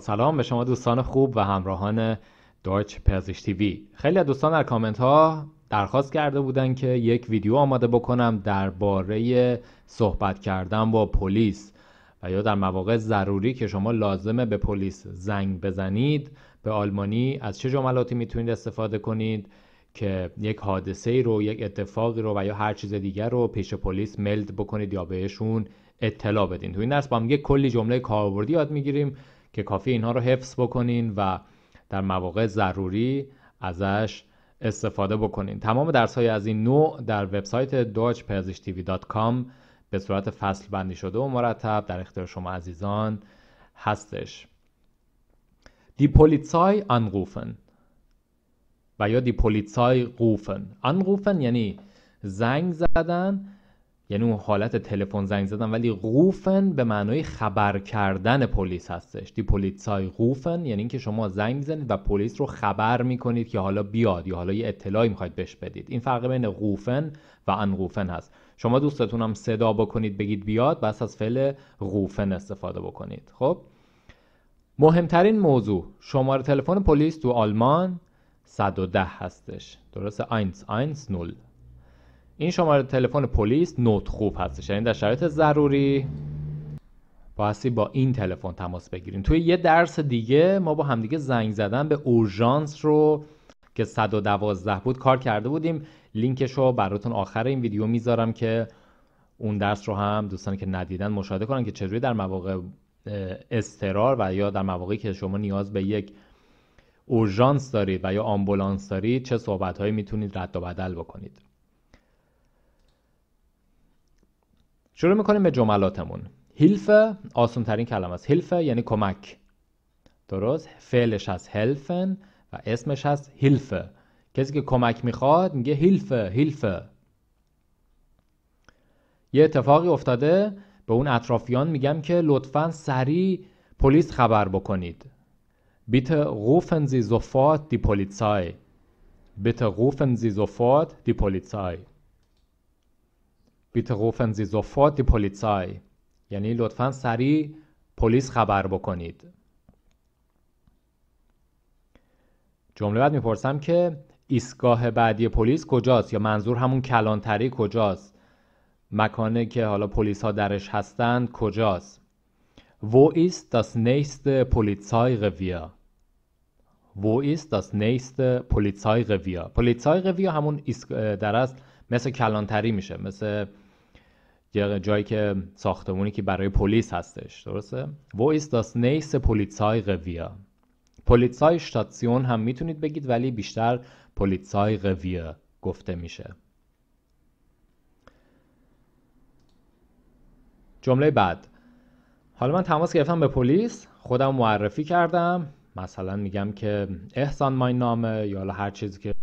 سلام به شما دوستان خوب و همراهان دویچ پرزیش تیوی خیلی دوستان در کامنت ها درخواست کرده بودن که یک ویدیو آماده بکنم درباره صحبت کردن با پلیس و یا در مواقع ضروری که شما لازمه به پلیس زنگ بزنید به آلمانی از چه جملاتی میتونید استفاده کنید که یک حادثه رو یک اتفاقی رو و یا هر چیز دیگر رو پیش پلیس ملد بکنید یا بهشون اطلاع بدین تو این درس با هم یک کلی جمله کاربردی یاد میگیریم که کافی اینها رو حفظ بکنین و در مواقع ضروری ازش استفاده بکنین تمام درس های از این نوع در وبسایت deutschpersichtv.com به صورت فصل بندی شده و مرتب در اختیار شما عزیزان هستش دی پولیتسای انگوفن و یا دی پولیتسای قوفن انگوفن یعنی زنگ زدن یعنی اون حالت تلفن زنگ زدن ولی غوفن به معنای خبر کردن پلیس هستش دی پلیتسای غوفن یعنی اینکه شما زنگ میزنید و پلیس رو خبر میکنید که حالا بیاد یا حالا یه اطلاعی میخواید بهش بدید این فرق بین غوفن و انغوفن هست شما دوستتون هم صدا بکنید بگید بیاد بس از فعل غوفن استفاده بکنید خب مهمترین موضوع شماره تلفن پلیس تو آلمان 110 هستش درست 1 این شماره تلفن پلیس نوت خوب هستش یعنی در شرایط ضروری بایستی با این تلفن تماس بگیریم توی یه درس دیگه ما با همدیگه زنگ زدن به اورژانس رو که 112 بود کار کرده بودیم لینکش رو براتون آخر این ویدیو میذارم که اون درس رو هم دوستانی که ندیدن مشاهده کنن که چجوری در مواقع استرار و یا در مواقعی که شما نیاز به یک اورژانس دارید و یا آمبولانس دارید چه صحبت میتونید رد و بدل بکنید شروع میکنیم به جملاتمون هیلفه آسان ترین کلمه است هیلفه یعنی کمک درست فعلش از هلفن و اسمش از هیلفه کسی که کمک میخواد میگه هیلفه هیلفه یه اتفاقی افتاده به اون اطرافیان میگم که لطفا سریع پلیس خبر بکنید بیت غوفن زی زفات دی پولیسای بیت غوفن زی زفات دی پولیسای بیت rufen زی sofort die یعنی لطفا سریع پلیس خبر بکنید. جمله بعد میپرسم که ایستگاه بعدی پلیس کجاست یا منظور همون کلانتری کجاست؟ مکانی که حالا پلیس ها درش هستند کجاست؟ Wo ist das nächste Polizeirevier? Wo ist das nächste Polizeirevier? Polizeirevier همون در مثل کلانتری میشه مثل جایی که ساختمونی که برای پلیس هستش درسته ایست داس نیس nächste قویا پلیسای شتاتسیون هم میتونید بگید ولی بیشتر پلیسای قویا گفته میشه جمله بعد حالا من تماس گرفتم به پلیس خودم معرفی کردم مثلا میگم که احسان ماین نامه یا هر چیزی که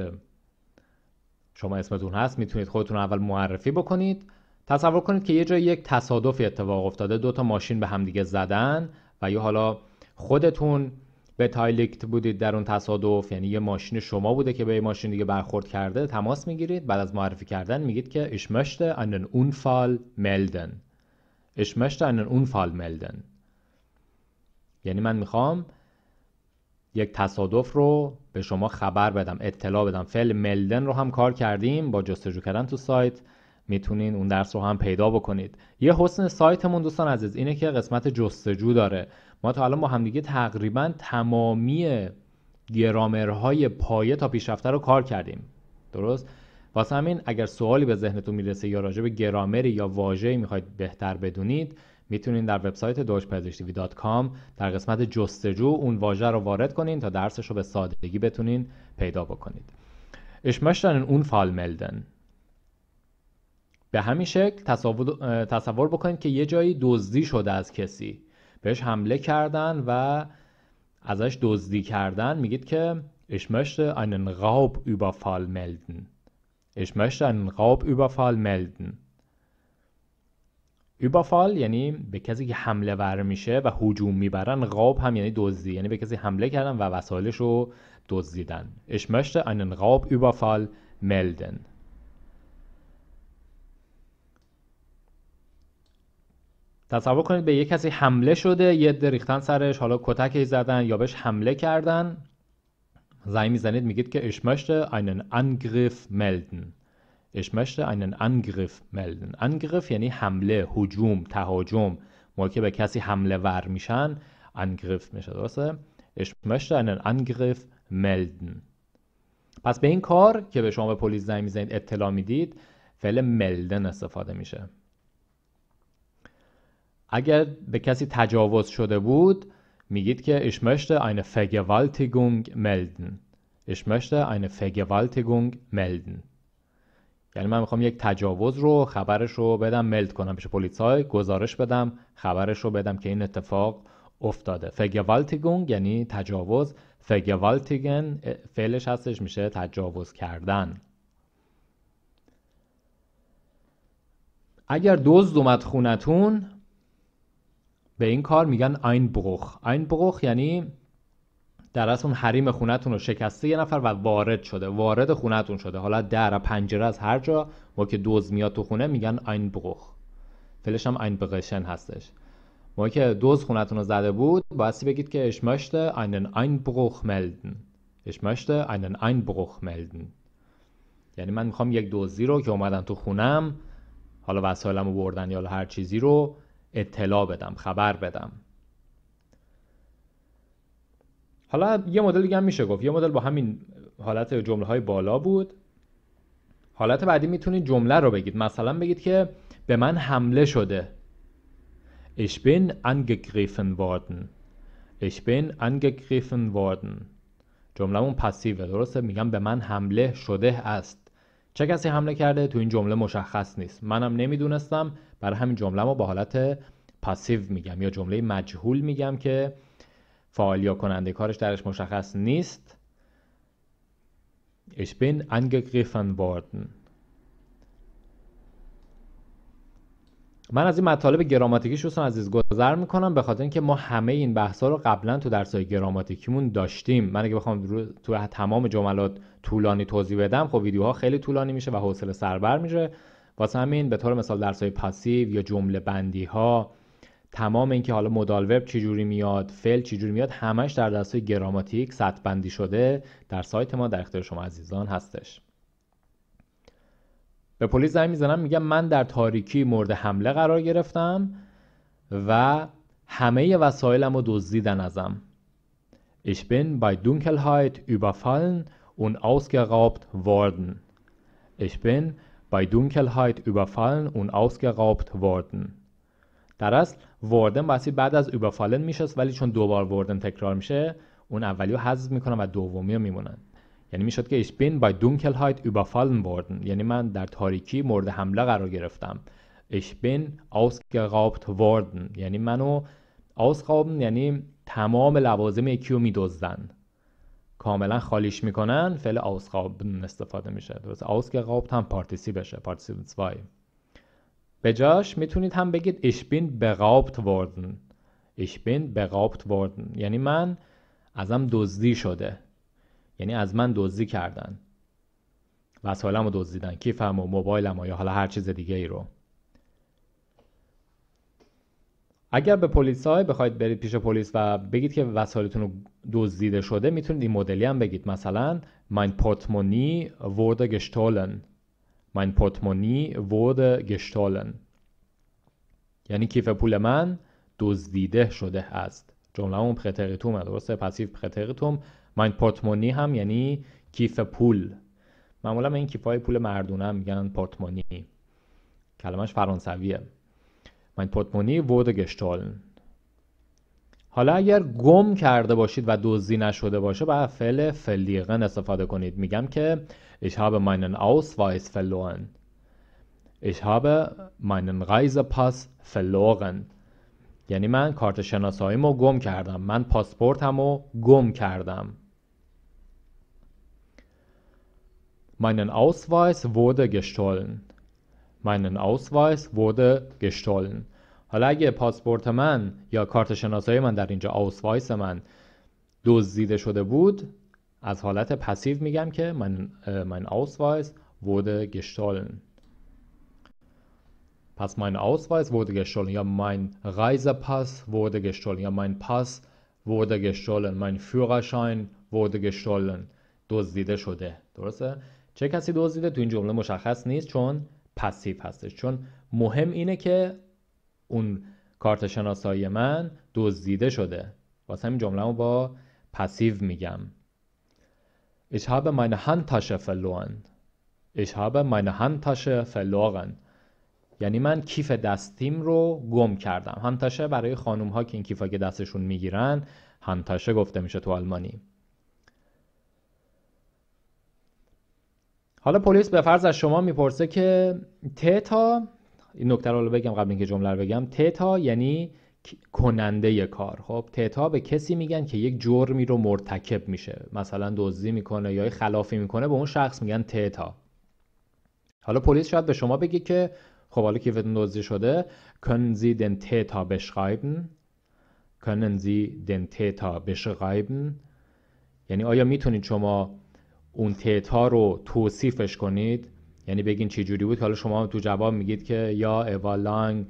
شما اسمتون هست میتونید خودتون اول معرفی بکنید تصور کنید که یه جای یک تصادفی اتفاق افتاده دو تا ماشین به همدیگه زدن و یا حالا خودتون به بودید در اون تصادف یعنی یه ماشین شما بوده که به یه ماشین دیگه برخورد کرده تماس میگیرید بعد از معرفی کردن میگید که ich möchte einen Unfall melden ich möchte einen یعنی من میخوام یک تصادف رو به شما خبر بدم اطلاع بدم فعل ملدن رو هم کار کردیم با جستجو کردن تو سایت میتونین اون درس رو هم پیدا بکنید یه حسن سایتمون دوستان عزیز اینه که قسمت جستجو داره ما تا الان با همدیگه تقریبا تمامی گرامرهای پایه تا پیشرفته رو کار کردیم درست واسه همین اگر سوالی به ذهنتون میرسه یا راجع به گرامری یا واژه‌ای میخواید بهتر بدونید میتونین در وبسایت دوشپزشکتیوی.com در قسمت جستجو اون واژه رو وارد کنین تا درسش رو به سادگی بتونین پیدا بکنید. Ich اون einen ملدن. به همین شکل تصور, بکنید که یه جایی دزدی شده از کسی بهش حمله کردن و ازش دزدی کردن میگید که ich möchte einen Raubüberfall melden ich möchte einen Raubüberfall melden überfall یعنی به کسی که حمله ور میشه و هجوم میبرن غاب هم یعنی دزدی یعنی به کسی حمله کردن و وسایلش رو دزدیدن ich möchte einen Raubüberfall melden تصور کنید به یه کسی حمله شده یه دریختن ریختن سرش حالا کتکی زدن یا بهش حمله کردن زنگ میزنید میگید که ich möchte einen Angriff melden ich möchte einen Angriff melden Angriff یعنی حمله هجوم تهاجم ما که به کسی حمله ور میشن Angriff میشه درسته ich möchte einen Angriff melden پس به این کار که به شما به پلیس زنگ میزنید اطلاع میدید فعل ملدن استفاده میشه اگر به کسی تجاوز شده بود میگید که ich möchte eine Vergewaltigung melden ich möchte eine Vergewaltigung melden یعنی من میخوام یک تجاوز رو خبرش رو بدم ملد کنم پیش پلیسای گزارش بدم خبرش رو بدم که این اتفاق افتاده Vergewaltigung یعنی تجاوز Vergewaltigen فعلش هستش میشه تجاوز کردن اگر دزد اومد خونتون به این کار میگن این آینبروخ یعنی در از اون حریم خونتون رو شکسته یه نفر و وارد شده وارد خونتون شده حالا در پنجره از هر جا ما که دوز میاد تو خونه میگن آینبروخ فلش هم این بغشن هستش ما که دوز خونتون رو زده بود باستی بگید که اشماشته möchte این بروخ ملدن ich möchte einen Einbruch melden یعنی من میخوام یک دوزی رو که اومدن تو خونم حالا وسایلمو بردن یا هر چیزی رو اطلاع بدم خبر بدم حالا یه مدل دیگه هم میشه گفت یه مدل با همین حالت جمله های بالا بود حالت بعدی میتونید جمله رو بگید مثلا بگید که به من حمله شده Ich bin angegriffen worden Ich bin angegriffen worden جملمون پسیوه درسته میگم به من حمله شده است چه کسی حمله کرده تو این جمله مشخص نیست منم نمیدونستم برای همین جمله ما با حالت پاسیو میگم یا جمله مجهول میگم که فاعل یا کننده کارش درش مشخص نیست Ich bin angegriffen worden من از این مطالب گراماتیکیش دوستان عزیز گذر میکنم به خاطر اینکه ما همه این ها رو قبلا تو درسای گراماتیکیمون داشتیم من اگه بخوام تو تمام جملات طولانی توضیح بدم خب ویدیوها خیلی طولانی میشه و حوصله سربر میشه واسه همین به طور مثال درسای پاسیو یا جمله بندی ها تمام اینکه حالا مودال وب چجوری میاد فعل چجوری میاد همش در درسای گراماتیک سطح بندی شده در سایت ما در اختیار شما عزیزان هستش به پلیس زنگ میزنم میگم من در تاریکی مورد حمله قرار گرفتم و همه وسایلم رو دزدیدن ازم Ich bin bei Dunkelheit überfallen und ausgeraubt worden. Ich bin bei Dunkelheit überfallen und ausgeraubt worden. در اصل وردن واسه بعد از überfallen میشه ولی چون دوبار وردن تکرار میشه اون اولی رو حذف میکنم و دومی رو میمونن یعنی میشد که بای دونکل هایت überfallen worden یعنی من در تاریکی مورد حمله قرار گرفتم بین ausgeraubt وردن یعنی منو ausrauben یعنی تمام لوازم یکی میدوزدن کاملا خالیش میکنن فعل ausrauben استفاده میشه درست ausgeraubt هم پارتیسی بشه پارتیسی 2 به جاش میتونید هم بگید ایش بین beraubt worden ایش بین beraubt worden یعنی من ازم دزدی شده یعنی از من دزدی کردن وسایلم دزدیدن کیفم و موبایلم و یا حالا هر چیز دیگه ای رو اگر به پلیس های بخواید برید پیش پلیس و بگید که وسایلتون دزدیده شده میتونید این مدلی هم بگید مثلا من Portemonnaie wurde گشتولن من Portemonnaie wurde گشتولن یعنی کیف پول من دزدیده شده است جمله اون پرتریتوم درسته پسیو پرتریتوم مایند پورتمونی هم یعنی کیف پول معمولا این کیف های پول مردونه هم میگن پورتمونی کلمش فرانسویه مایند پورتمونی وود گشتالن حالا اگر گم کرده باشید و دزدی نشده باشه به فعل فلیقن استفاده کنید میگم که ich habe meinen Ausweis verloren ich habe meinen Reisepass verloren یعنی من کارت شناساییمو گم کردم من پاسپورتمو گم کردم Meinen Ausweis wurde gestohlen. Meinen Ausweis wurde gestohlen. حالا اگه پاسپورت من یا کارت شناسایی من در اینجا آسوایس من دزدیده شده بود از حالت پسیو میگم که من mein Ausweis wurde gestohlen پس mein Ausweis wurde gestohlen یا mein Reisepass wurde gestohlen یا mein Pass wurde gestohlen mein Führerschein wurde gestohlen دزدیده شده درسته چه کسی دزدیده تو این جمله مشخص نیست چون پسیو هستش چون مهم اینه که اون کارت شناسایی من دزدیده شده واسه همین جمله رو با پسیو میگم Ich habe meine Handtasche verloren. Ich habe meine Handtasche verloren. یعنی من کیف دستیم رو گم کردم. هانتاشه برای خانم ها که این کیفا که دستشون میگیرن هانتاشه گفته میشه تو آلمانی. حالا پلیس به فرض از شما میپرسه که تتا این نکته رو بگم قبل اینکه جمله رو بگم تتا یعنی کننده کار خب تتا به کسی میگن که یک جرمی رو مرتکب میشه مثلا دزدی میکنه یا خلافی میکنه به اون شخص میگن تتا حالا پلیس شاید به شما بگه که خب حالا که دزدی شده können Sie den تتا beschreiben können Sie den یعنی آیا میتونید شما اون تتا رو توصیفش کنید یعنی بگین چی جوری بود حالا شما تو جواب میگید که یا لانگ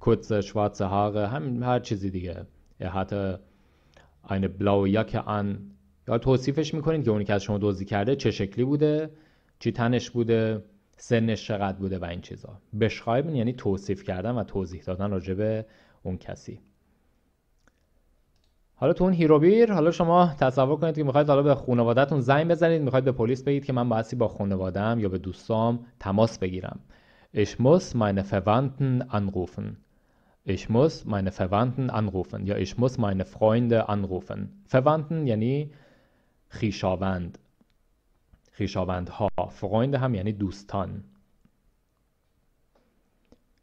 کوتز شوارتز هاق همین هر چیزی دیگه حتی این بلاو یا که ان یا توصیفش میکنید که اونی که از شما دزدی کرده چه شکلی بوده چی تنش بوده سنش چقدر بوده و این چیزا بشخایبن یعنی توصیف کردن و توضیح دادن راجبه اون کسی حالا تو اون هیروبیر حالا شما تصور کنید که میخواید حالا به خانوادهتون زنگ بزنید میخواید به پلیس بگید که من باعثی با خانوادم یا به دوستام تماس بگیرم Ich muss meine Verwandten anrufen. Ich muss meine Verwandten anrufen. یا ich muss meine Freunde anrufen. Verwandten یعنی خیشاوند. ها Freunde هم یعنی دوستان.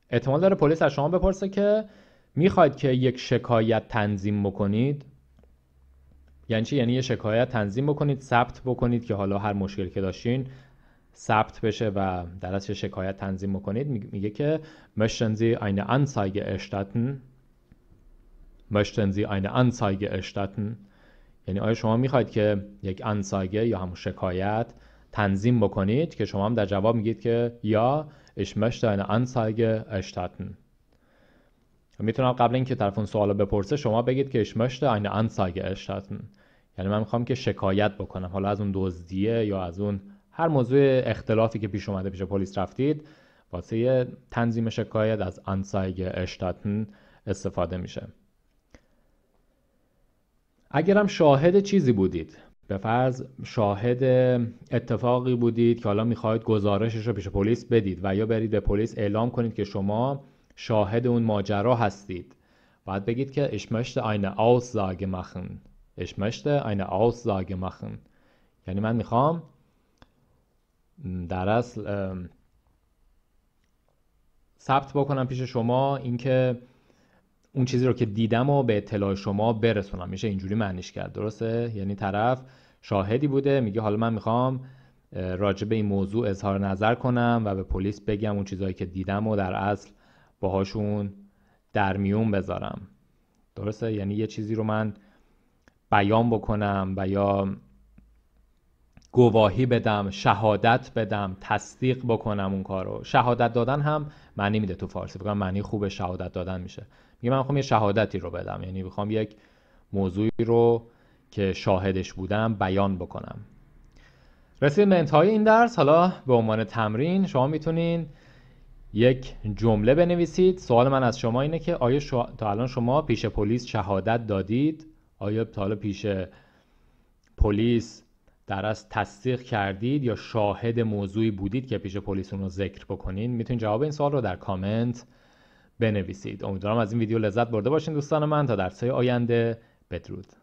احتمال داره پلیس از شما بپرسه که میخواید که یک شکایت تنظیم بکنید یعنی چی یعنی یه شکایت تنظیم بکنید ثبت بکنید که حالا هر مشکل که داشتین ثبت بشه و در از شکایت تنظیم بکنید میگه که möchten Sie eine Anzeige erstatten möchten Sie eine Anzeige erstatten یعنی آیا شما میخواید که یک انسایگه یا همون شکایت تنظیم بکنید که شما هم در جواب میگید که یا ich möchte eine Anzeige erstatten میتونم قبل اینکه تلفن اون سوالو بپرسه شما بگید که ich möchte eine Anzeige یعنی من میخوام که شکایت بکنم حالا از اون دزدیه یا از اون هر موضوع اختلافی که پیش اومده پیش پلیس رفتید واسه تنظیم شکایت از Anzeige اشتاتن استفاده میشه اگرم شاهد چیزی بودید به فرض شاهد اتفاقی بودید که حالا میخواید گزارشش رو پیش پلیس بدید و یا برید به پلیس اعلام کنید که شما شاهد اون ماجرا هستید باید بگید که ich möchte eine Aussage machen ich möchte eine Aussage machen یعنی من میخوام در اصل ثبت بکنم پیش شما اینکه اون چیزی رو که دیدم و به اطلاع شما برسونم میشه اینجوری معنیش کرد درسته یعنی طرف شاهدی بوده میگه حالا من میخوام راجع به این موضوع اظهار نظر کنم و به پلیس بگم اون چیزهایی که دیدم و در اصل باهاشون در میون بذارم درسته یعنی یه چیزی رو من بیان بکنم و یا گواهی بدم شهادت بدم تصدیق بکنم اون کارو شهادت دادن هم معنی میده تو فارسی بگم معنی خوب شهادت دادن میشه میگه من میخوام خب یه شهادتی رو بدم یعنی میخوام یک موضوعی رو که شاهدش بودم بیان بکنم رسید به انتهای این درس حالا به عنوان تمرین شما میتونین یک جمله بنویسید سوال من از شما اینه که آیا تا الان شما پیش پلیس شهادت دادید آیا تا الان پیش پلیس در از تصدیق کردید یا شاهد موضوعی بودید که پیش پلیس اون رو ذکر بکنید میتونید جواب این سوال رو در کامنت بنویسید امیدوارم از این ویدیو لذت برده باشین دوستان من تا در آینده بدرود